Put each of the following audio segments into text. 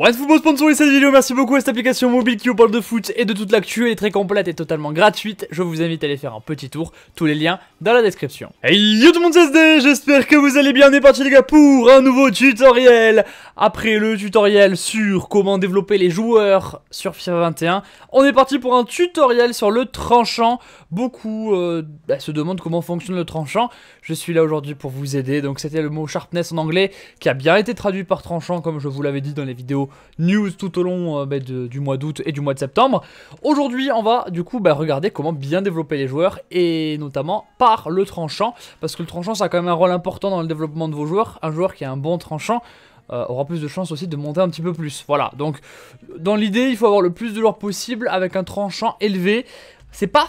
Bref, vous sponsorisez cette vidéo, merci beaucoup à cette application mobile qui vous parle de foot et de toute l'actu, elle est très complète et totalement gratuite, je vous invite à aller faire un petit tour, tous les liens dans la description. Hey yo tout le monde c'est SD, j'espère que vous allez bien, on est parti les gars pour un nouveau tutoriel Après le tutoriel sur comment développer les joueurs sur FIFA 21, on est parti pour un tutoriel sur le tranchant, beaucoup euh, bah, se demandent comment fonctionne le tranchant, je suis là aujourd'hui pour vous aider, donc c'était le mot sharpness en anglais qui a bien été traduit par tranchant comme je vous l'avais dit dans les vidéos news tout au long euh, bah, du mois d'août et du mois de septembre. Aujourd'hui, on va du coup bah, regarder comment bien développer les joueurs et notamment par le tranchant parce que le tranchant ça a quand même un rôle important dans le développement de vos joueurs. Un joueur qui a un bon tranchant euh, aura plus de chances aussi de monter un petit peu plus. Voilà, donc dans l'idée, il faut avoir le plus de joueurs possible avec un tranchant élevé. C'est pas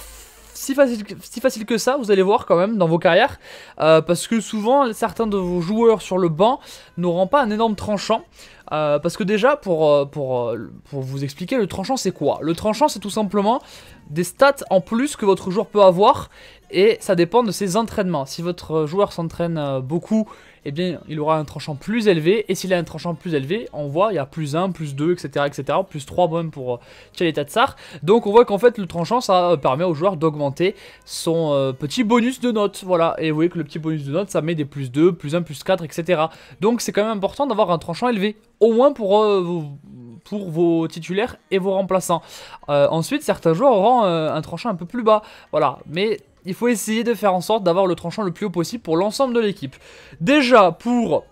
si facile, si facile que ça, vous allez voir quand même dans vos carrières, euh, parce que souvent certains de vos joueurs sur le banc n'auront pas un énorme tranchant. Euh, parce que déjà, pour, euh, pour, euh, pour vous expliquer, le tranchant c'est quoi Le tranchant c'est tout simplement des stats en plus que votre joueur peut avoir et ça dépend de ses entraînements. Si votre joueur s'entraîne euh, beaucoup, eh bien, il aura un tranchant plus élevé, et s'il a un tranchant plus élevé, on voit, il y a plus 1, plus 2, etc., etc., plus 3 même pour de euh, Tsar. Donc on voit qu'en fait, le tranchant, ça euh, permet au joueur d'augmenter son petit bonus de notes, voilà. Et vous voyez que le petit bonus de notes, ça met des plus 2, plus 1, plus 4, etc. Donc c'est quand même important d'avoir un tranchant élevé, au moins pour... vos, pour vos titulaires et vos remplaçants. ensuite, certains joueurs auront un tranchant un peu plus bas. Voilà, mais il faut essayer de faire en sorte d'avoir le tranchant le plus haut possible pour l'ensemble de l'équipe. Déjà, pour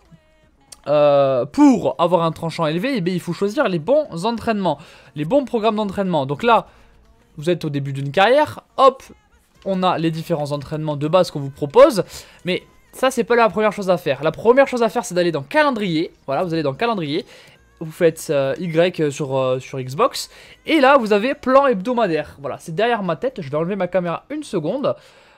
euh, pour avoir un tranchant élevé, eh il faut choisir les bons entraînements, les bons programmes d'entraînement. Donc là, vous êtes au début d'une carrière, hop, on a les différents entraînements de base qu'on vous propose, mais ça, c'est pas la première chose à faire. La première chose à faire, c'est d'aller dans calendrier. Voilà, vous allez dans calendrier vous faites euh, Y euh, sur, euh, sur Xbox. Et là, vous avez plan hebdomadaire. Voilà, c'est derrière ma tête. Je vais enlever ma caméra une seconde.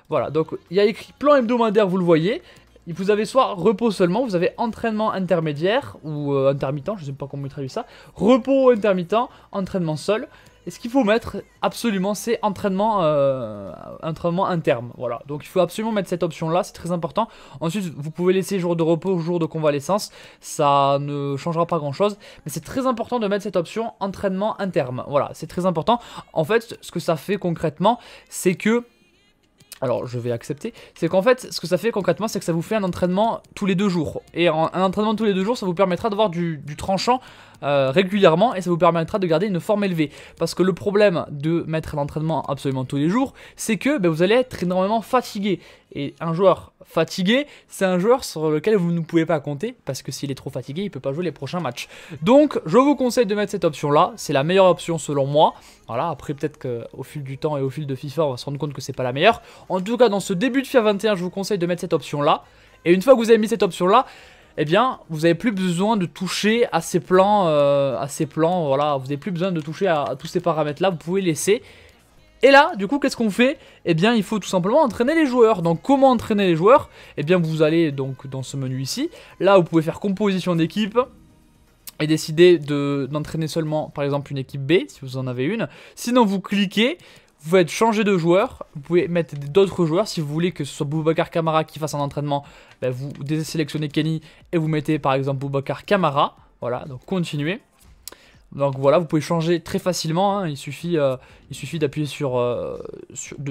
Voilà, donc il y a écrit plan hebdomadaire, vous le voyez. Vous avez soit repos seulement, vous avez entraînement intermédiaire ou intermittent, je ne sais pas comment traduire traduit ça. Repos intermittent, entraînement seul. Et ce qu'il faut mettre absolument, c'est entraînement euh, entraînement interne. Voilà, donc il faut absolument mettre cette option là, c'est très important. Ensuite, vous pouvez laisser jour de repos, jour de convalescence, ça ne changera pas grand chose, mais c'est très important de mettre cette option entraînement interne. Voilà, c'est très important. En fait, ce que ça fait concrètement, c'est que alors je vais accepter, c'est qu'en fait, ce que ça fait concrètement, c'est que ça vous fait un entraînement tous les deux jours. Et un, entraînement tous les deux jours, ça vous permettra d'avoir du, du tranchant euh, régulièrement et ça vous permettra de garder une forme élevée. Parce que le problème de mettre l'entraînement absolument tous les jours, c'est que ben, vous allez être énormément fatigué. Et un joueur fatigué, c'est un joueur sur lequel vous ne pouvez pas compter parce que s'il est trop fatigué, il ne peut pas jouer les prochains matchs. Donc, je vous conseille de mettre cette option-là. C'est la meilleure option selon moi. Voilà, après peut-être qu'au fil du temps et au fil de FIFA, on va se rendre compte que c'est pas la meilleure. En tout cas, dans ce début de FIFA 21, je vous conseille de mettre cette option-là. Et une fois que vous avez mis cette option-là, eh bien, vous n'avez plus besoin de toucher à ces plans, euh, à ces plans, voilà, vous n'avez plus besoin de toucher à tous ces paramètres-là, vous pouvez laisser, et là, du coup, qu'est-ce qu'on fait Eh bien, il faut tout simplement entraîner les joueurs. Donc, comment entraîner les joueurs Eh bien, vous allez donc dans ce menu ici. Là, vous pouvez faire composition d'équipe et décider d'entraîner seulement, par exemple, une équipe B, si vous en avez une. Sinon, vous cliquez, vous faites changer de joueur, vous pouvez mettre d'autres joueurs. Si vous voulez que ce soit Boubacar Kamara qui fasse un entraînement, ben, vous désélectionnez Kenny et vous mettez par exemple Boubacar Kamara. Voilà, donc continuez. Donc voilà, vous pouvez changer très facilement, hein. il suffit, euh, il suffit d'appuyer sur, euh,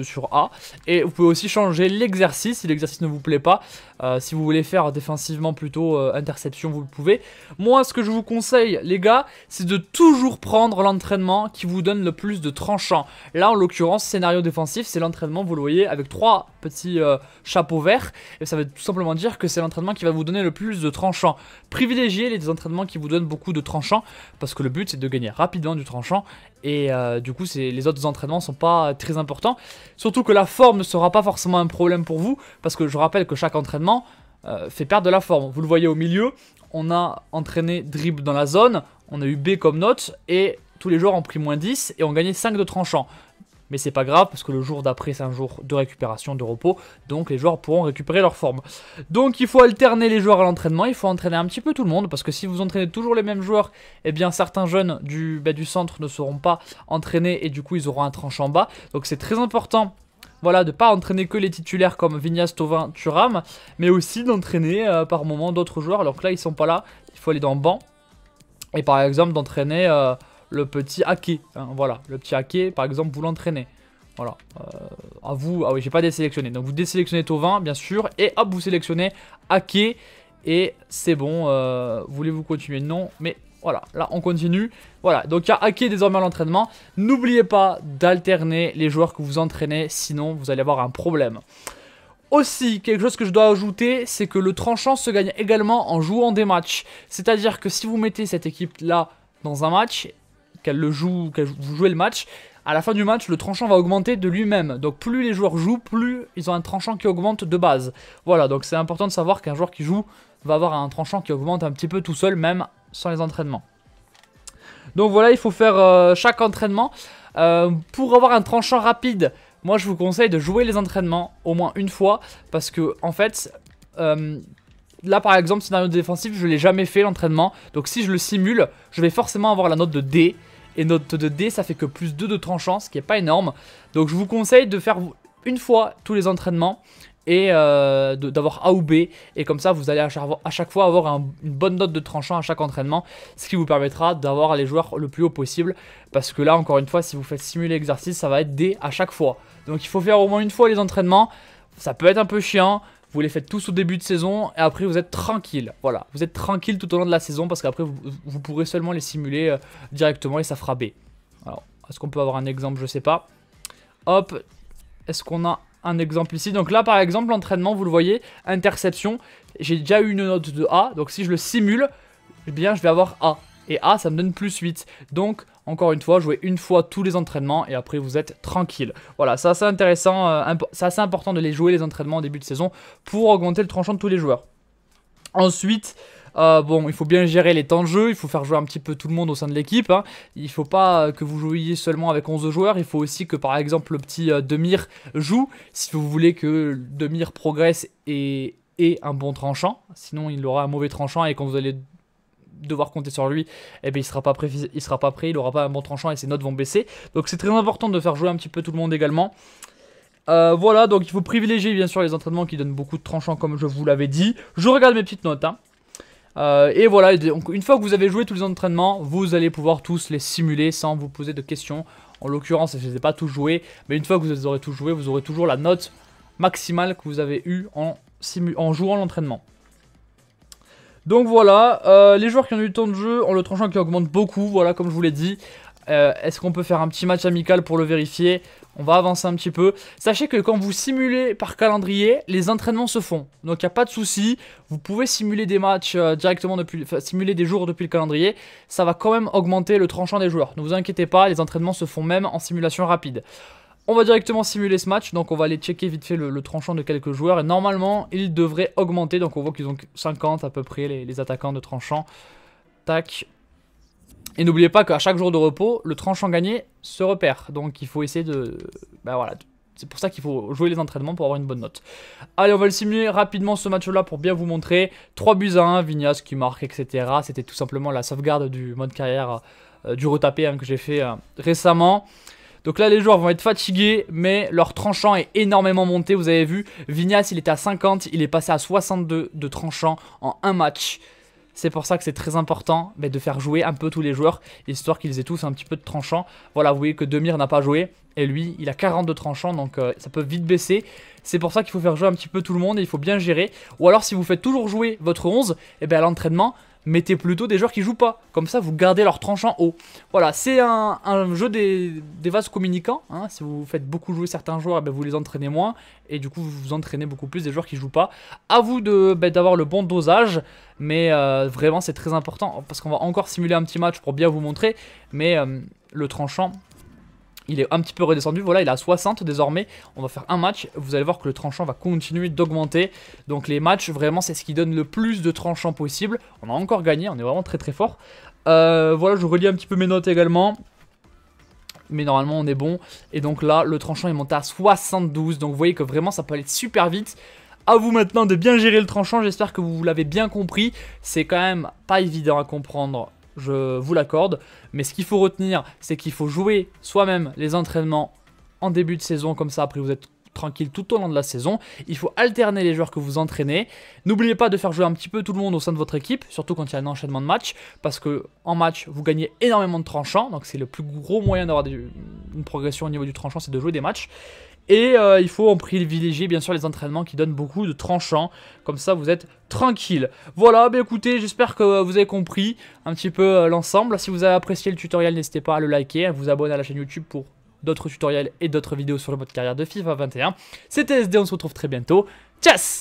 sur A. Et vous pouvez aussi changer l'exercice si l'exercice ne vous plaît pas. Euh, si vous voulez faire défensivement plutôt euh, interception, vous le pouvez. Moi, ce que je vous conseille, les gars, c'est de toujours prendre l'entraînement qui vous donne le plus de tranchants. Là, en l'occurrence, scénario défensif, c'est l'entraînement, vous le voyez, avec trois petits chapeaux verts. Et ça veut tout simplement dire que c'est l'entraînement qui va vous donner le plus de tranchants. Privilégiez les entraînements qui vous donnent beaucoup de tranchants. parce que le but, c'est de gagner rapidement du tranchant et euh, du coup, les autres entraînements sont pas très importants. Surtout que la forme ne sera pas forcément un problème pour vous, parce que je rappelle que chaque entraînement euh, fait perdre de la forme. Vous le voyez au milieu, on a entraîné dribble dans la zone, on a eu B comme note, et tous les joueurs ont pris moins 10 et ont gagné 5 de tranchant mais c'est pas grave parce que le jour d'après c'est un jour de récupération, de repos, donc les joueurs pourront récupérer leur forme. Donc il faut alterner les joueurs à l'entraînement, il faut entraîner un petit peu tout le monde parce que si vous entraînez toujours les mêmes joueurs, eh bien certains jeunes du, bah, du centre ne seront pas entraînés et du coup ils auront un tranche en bas, donc c'est très important voilà, de pas entraîner que les titulaires comme Vignas, Tovin, Turam, mais aussi d'entraîner euh, par moment d'autres joueurs. Alors que là, ils sont pas là, il faut aller dans le banc. Et par exemple, d'entraîner euh, le petit hacker hein, voilà, le petit hacker par exemple, vous l'entraînez. Voilà, euh, à vous, ah oui, j'ai pas désélectionné. Donc vous désélectionnez Tovin, bien sûr, et hop, vous sélectionnez hacker, et c'est bon. Euh, voulez-vous continuer Non, mais voilà, là on continue. Voilà, donc il y a hacker désormais à l'entraînement. N'oubliez pas d'alterner les joueurs que vous entraînez, sinon vous allez avoir un problème. Aussi, quelque chose que je dois ajouter, c'est que le tranchant se gagne également en jouant des matchs. C'est-à-dire que si vous mettez cette équipe-là dans un match qu'elle le joue, qu'elle vous jouez le match, à la fin du match, le tranchant va augmenter de lui-même. Donc plus les joueurs jouent, plus ils ont un tranchant qui augmente de base. Voilà, donc c'est important de savoir qu'un joueur qui joue va avoir un tranchant qui augmente un petit peu tout seul, même sans les entraînements. Donc voilà, il faut faire euh, chaque entraînement. Euh, pour avoir un tranchant rapide, moi je vous conseille de jouer les entraînements au moins une fois. Parce que en fait, euh, là par exemple, scénario défensif, je ne l'ai jamais fait l'entraînement. Donc si je le simule, je vais forcément avoir la note de D. Et note de D, ça fait que plus 2 de tranchant, ce qui est pas énorme. Donc je vous conseille de faire une fois tous les entraînements et euh, d'avoir A ou B et comme ça vous allez à chaque, fois avoir une bonne note de tranchant à chaque entraînement ce qui vous permettra d'avoir les joueurs le plus haut possible parce que là encore une fois si vous faites simuler l'exercice ça va être D à chaque fois donc il faut faire au moins une fois les entraînements ça peut être un peu chiant vous les faites tous au début de saison et après vous êtes tranquille. Voilà, vous êtes tranquille tout au long de la saison parce qu'après vous, vous, pourrez seulement les simuler euh, directement et ça fera B. Alors, est-ce qu'on peut avoir un exemple Je sais pas. Hop, est-ce qu'on a un exemple ici Donc là par exemple, l'entraînement, vous le voyez, interception, j'ai déjà eu une note de A. Donc si je le simule, eh bien je vais avoir A et A, ça me donne plus 8. Donc, encore une fois, jouez une fois tous les entraînements et après vous êtes tranquille. Voilà, c'est assez intéressant, euh, c'est assez important de les jouer les entraînements en début de saison pour augmenter le tranchant de tous les joueurs. Ensuite, euh, bon, il faut bien gérer les temps de jeu, il faut faire jouer un petit peu tout le monde au sein de l'équipe. il hein. Il faut pas euh, que vous jouiez seulement avec 11 joueurs, il faut aussi que par exemple le petit Demir joue, si vous voulez que Demir progresse et, ait un bon tranchant. Sinon, il aura un mauvais tranchant et quand vous allez devoir compter sur lui, eh ben, il sera pas il sera pas prêt, il aura pas un bon tranchant et ses notes vont baisser. Donc c'est très important de faire jouer un petit peu tout le monde également. Euh, voilà, donc il faut privilégier bien sûr les entraînements qui donnent beaucoup de tranchants comme je vous l'avais dit. Je regarde mes petites notes. Hein. Euh, et voilà, une fois que vous avez joué tous les entraînements, vous allez pouvoir tous les simuler sans vous poser de questions. En l'occurrence, je ne les ai pas tous joués, mais une fois que vous aurez tous joué, vous aurez toujours la note maximale que vous avez eue en jouant l'entraînement. Donc voilà, euh, les joueurs qui ont eu le temps de jeu ont le tranchant qui augmente beaucoup, voilà comme je vous l'ai dit. Euh, est-ce qu'on peut faire un petit match amical pour le vérifier On va avancer un petit peu. Sachez que quand vous simulez par calendrier, les entraînements se font. Donc il n'y a pas de souci. Vous pouvez simuler des matchs euh, directement depuis, simuler des jours depuis le calendrier. Ça va quand même augmenter le tranchant des joueurs. Ne vous inquiétez pas, les entraînements se font même en simulation rapide. On va directement simuler ce match, donc on va aller checker vite fait le, tranchant de quelques joueurs. Et normalement, il devrait augmenter, donc on voit qu'ils ont 50 à peu près les, attaquants de tranchant. Tac. Et n'oubliez pas qu'à chaque jour de repos, le tranchant gagné se repère. Donc il faut essayer de... ben voilà, c'est pour ça qu'il faut jouer les entraînements pour avoir une bonne note. Allez, on va le simuler rapidement ce match-là pour bien vous montrer. 3 buts à 1, Vignas qui marque, etc. C'était tout simplement la sauvegarde du mode carrière euh, du retapé hein, que j'ai fait euh, récemment. Donc là, les joueurs vont être fatigués, mais leur tranchant est énormément monté. Vous avez vu, Vignas, il était à 50, il est passé à 62 de tranchant en un match. C'est pour ça que c'est très important mais de faire jouer un peu tous les joueurs, histoire qu'ils aient tous un petit peu de tranchant. Voilà, vous voyez que Demir n'a pas joué, et lui, il a 42 tranchant, donc euh, ça peut vite baisser. C'est pour ça qu'il faut faire jouer un petit peu tout le monde, et il faut bien gérer. Ou alors, si vous faites toujours jouer votre 11, et eh bien à l'entraînement, mettez plutôt des joueurs qui jouent pas. Comme ça, vous gardez leur tranchant haut. Voilà, c'est un, jeu des, vases communicants. Hein. Si vous faites beaucoup jouer certains joueurs, eh ben, vous les entraînez moins. Et du coup, vous entraînez beaucoup plus des joueurs qui jouent pas. À vous ben, d'avoir le bon dosage. Mais euh, vraiment, c'est très important. Parce qu'on va encore simuler un petit match pour bien vous montrer. Mais euh, le tranchant, il est un petit peu redescendu, voilà, il est à 60 désormais. On va faire un match, vous allez voir que le tranchant va continuer d'augmenter. Donc les matchs, vraiment, c'est ce qui donne le plus de tranchants possible. On a encore gagné, on est vraiment très très fort. Euh, voilà, je relis un petit peu mes notes également mais normalement on est bon. Et donc là, le tranchant est monté à 72, donc vous voyez que vraiment ça peut aller super vite. À vous maintenant de bien gérer le tranchant, j'espère que vous l'avez bien compris. C'est quand même pas évident à comprendre je vous l'accorde. Mais ce qu'il faut retenir, c'est qu'il faut jouer soi-même les entraînements en début de saison, comme ça après vous êtes tranquille tout au long de la saison. Il faut alterner les joueurs que vous entraînez. N'oubliez pas de faire jouer un petit peu tout le monde au sein de votre équipe, surtout quand il y a un enchaînement de matchs, parce que en match, vous gagnez énormément de tranchants, donc c'est le plus gros moyen d'avoir une progression au niveau du tranchant, c'est de jouer des matchs. Et euh, il faut en privilégier bien sûr les entraînements qui donnent beaucoup de tranchants. Comme ça vous êtes tranquille. Voilà, bah écoutez, j'espère que euh, vous avez compris un petit peu euh, l'ensemble. Si vous avez apprécié le tutoriel, n'hésitez pas à le liker, à vous abonner à la chaîne YouTube pour d'autres tutoriels et d'autres vidéos sur le mode carrière de FIFA 21. C'était SD, on se retrouve très bientôt. Tchass